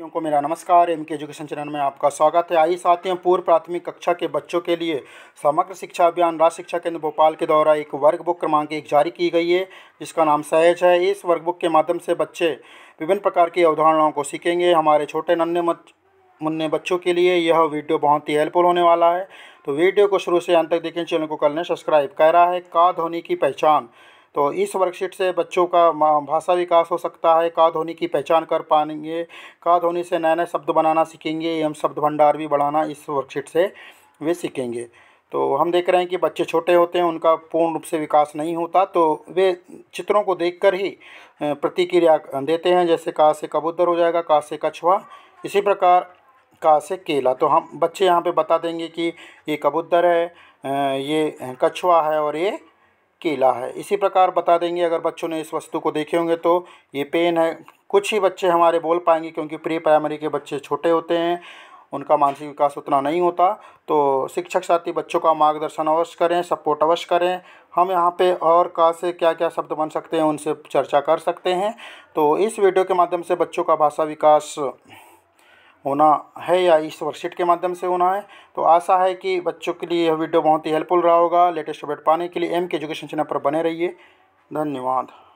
साथियों को मेरा नमस्कार एम के एजुकेशन चैनल में आपका स्वागत है आइए साथियों पूर्व प्राथमिक कक्षा के बच्चों के लिए समग्र शिक्षा अभियान राज्य शिक्षा केंद्र भोपाल के द्वारा एक वर्क बुक क्रमांक एक जारी की गई है जिसका नाम सहज है इस वर्क बुक के माध्यम से बच्चे विभिन्न प्रकार की अवधारणाओं को सीखेंगे हमारे छोटे नन्हे मुन्ने बच्चों के लिए यह वीडियो बहुत ही हेल्पफुल होने वाला है तो वीडियो को शुरू से अंत तक देखें चैनल को कल ने सब्सक्राइब कह रहा है का ध्वनि की पहचान तो इस वर्कशीट से बच्चों का भाषा विकास हो सकता है का ध्वनि की पहचान कर पाएंगे का ध्वनि से नए नए शब्द बनाना सीखेंगे एवं शब्द भंडार भी बढ़ाना इस वर्कशीट से वे सीखेंगे तो हम देख रहे हैं कि बच्चे छोटे होते हैं उनका पूर्ण रूप से विकास नहीं होता तो वे चित्रों को देख ही प्रतिक्रिया देते हैं जैसे का से कबूतर हो जाएगा का से कछुआ इसी प्रकार का से केला तो हम बच्चे यहाँ पे बता देंगे कि ये कबूतर है ये कछुआ है और ये केला है इसी प्रकार बता देंगे अगर बच्चों ने इस वस्तु को देखे होंगे तो ये पेन है कुछ ही बच्चे हमारे बोल पाएंगे क्योंकि प्री प्राइमरी के बच्चे छोटे होते हैं उनका मानसिक विकास उतना नहीं होता तो शिक्षक साथी बच्चों का मार्गदर्शन अवश्य करें सपोर्ट अवश्य करें हम यहाँ पे और का से क्या क्या शब्द बन सकते हैं उनसे चर्चा कर सकते हैं तो इस वीडियो के माध्यम से बच्चों का भाषा विकास होना है या इस वर्कशीट के माध्यम से होना है तो आशा है कि बच्चों के लिए यह वीडियो बहुत ही हेल्पफुल रहा होगा लेटेस्ट अपडेट पाने के लिए एम के एजुकेशन चैनल पर बने रहिए धन्यवाद